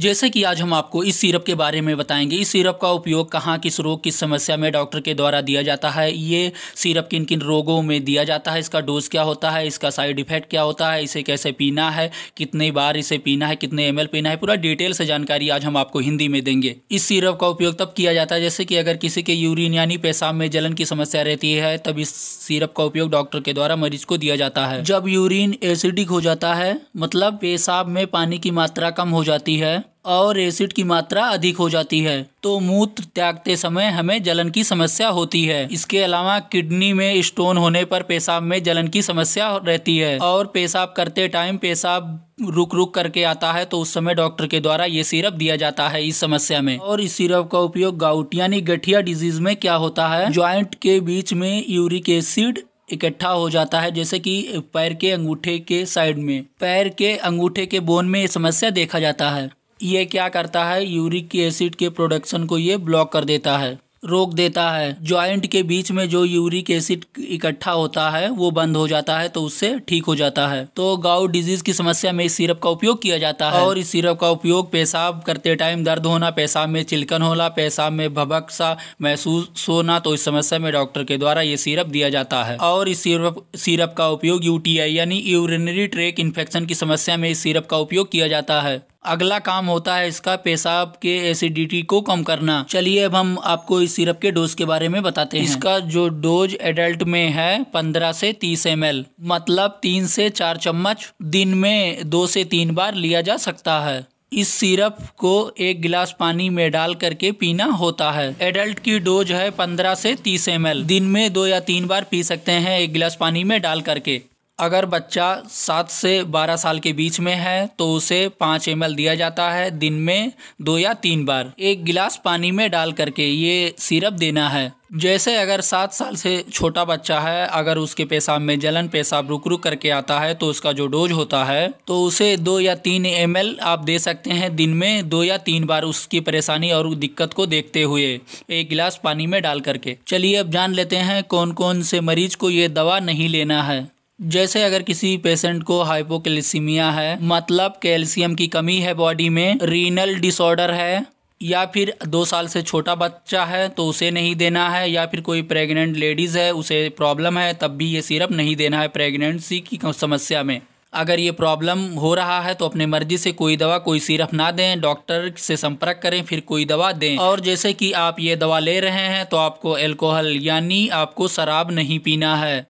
जैसे कि आज हम आपको इस सिरप के बारे में बताएंगे इस सिरप का उपयोग कहाँ किस रोग की समस्या में डॉक्टर के द्वारा दिया जाता है ये सिरप किन किन रोगों में दिया जाता है इसका डोज क्या होता है इसका साइड इफेक्ट क्या होता है इसे कैसे पीना है कितने बार इसे पीना है कितने एम पीना है पूरा डिटेल से जानकारी आज हम आपको हिंदी में देंगे इस सीरप का उपयोग तब किया जाता है जैसे कि अगर किसी के यूरिन यानी पेशाब में जलन की समस्या रहती है तब इस सीरप का उपयोग डॉक्टर के द्वारा मरीज को दिया जाता है जब यूरिन एसिडिक हो जाता है मतलब पेशाब में पानी की मात्रा कम हो जाती है और एसिड की मात्रा अधिक हो जाती है तो मूत्र त्यागते समय हमें जलन की समस्या होती है इसके अलावा किडनी में स्टोन होने पर पेशाब में जलन की समस्या रहती है और पेशाब करते टाइम पेशाब रुक रुक करके आता है तो उस समय डॉक्टर के द्वारा ये सिरप दिया जाता है इस समस्या में और इस सिरप का उपयोग गाउट यानी गठिया डिजीज में क्या होता है ज्वाइंट के बीच में यूरिक एसिड इकट्ठा हो जाता है जैसे कि पैर के अंगूठे के साइड में पैर के अंगूठे के बोन में ये समस्या देखा जाता है ये क्या करता है यूरिक एसिड के प्रोडक्शन को ये ब्लॉक कर देता है रोक देता है ज्वाइंट के बीच में जो यूरिक एसिड इकट्ठा होता है वो बंद हो जाता है तो उससे ठीक हो जाता है तो गाउट डिजीज की समस्या में इस सिरप का उपयोग किया जाता है और इस सिरप का उपयोग पेशाब करते टाइम दर्द होना पेशाब में चिलकन होना पेशाब में भबक सा महसूस होना तो इस समस्या में डॉक्टर के द्वारा ये सिरप दिया जाता है और इस सिरप सिरप का उपयोग यूटीआई यानी यूरिनरी ट्रेक इन्फेक्शन की समस्या में इस सिरप का उपयोग किया जाता है अगला काम होता है इसका पेशाब के एसिडिटी को कम करना चलिए अब हम आपको इस सिरप के डोज के बारे में बताते हैं इसका जो डोज एडल्ट में है पंद्रह से तीस एम मतलब तीन से चार चम्मच दिन में दो से तीन बार लिया जा सकता है इस सिरप को एक गिलास पानी में डाल करके पीना होता है एडल्ट की डोज है पंद्रह से तीस एम दिन में दो या तीन बार पी सकते हैं एक गिलास पानी में डाल करके अगर बच्चा सात से बारह साल के बीच में है तो उसे पाँच एम दिया जाता है दिन में दो या तीन बार एक गिलास पानी में डाल करके ये सिरप देना है जैसे अगर सात साल से छोटा बच्चा है अगर उसके पेशाब में जलन पेशाब रुक रुक करके आता है तो उसका जो डोज होता है तो उसे दो या तीन एम आप दे सकते हैं दिन में दो या तीन बार उसकी परेशानी और दिक्कत को देखते हुए एक गिलास पानी में डाल करके चलिए अब जान लेते हैं कौन कौन से मरीज को ये दवा नहीं लेना है जैसे अगर किसी पेशेंट को हाइपोकैल्सीमिया है मतलब कैल्शियम की कमी है बॉडी में रीनल डिसऑर्डर है या फिर दो साल से छोटा बच्चा है तो उसे नहीं देना है या फिर कोई प्रेग्नेंट लेडीज़ है उसे प्रॉब्लम है तब भी ये सिरप नहीं देना है प्रेगनेंसी की समस्या में अगर ये प्रॉब्लम हो रहा है तो अपने मर्जी से कोई दवा कोई सिरप ना दें डॉक्टर से संपर्क करें फिर कोई दवा दें और जैसे कि आप ये दवा ले रहे हैं तो आपको एल्कोहल यानी आपको शराब नहीं पीना है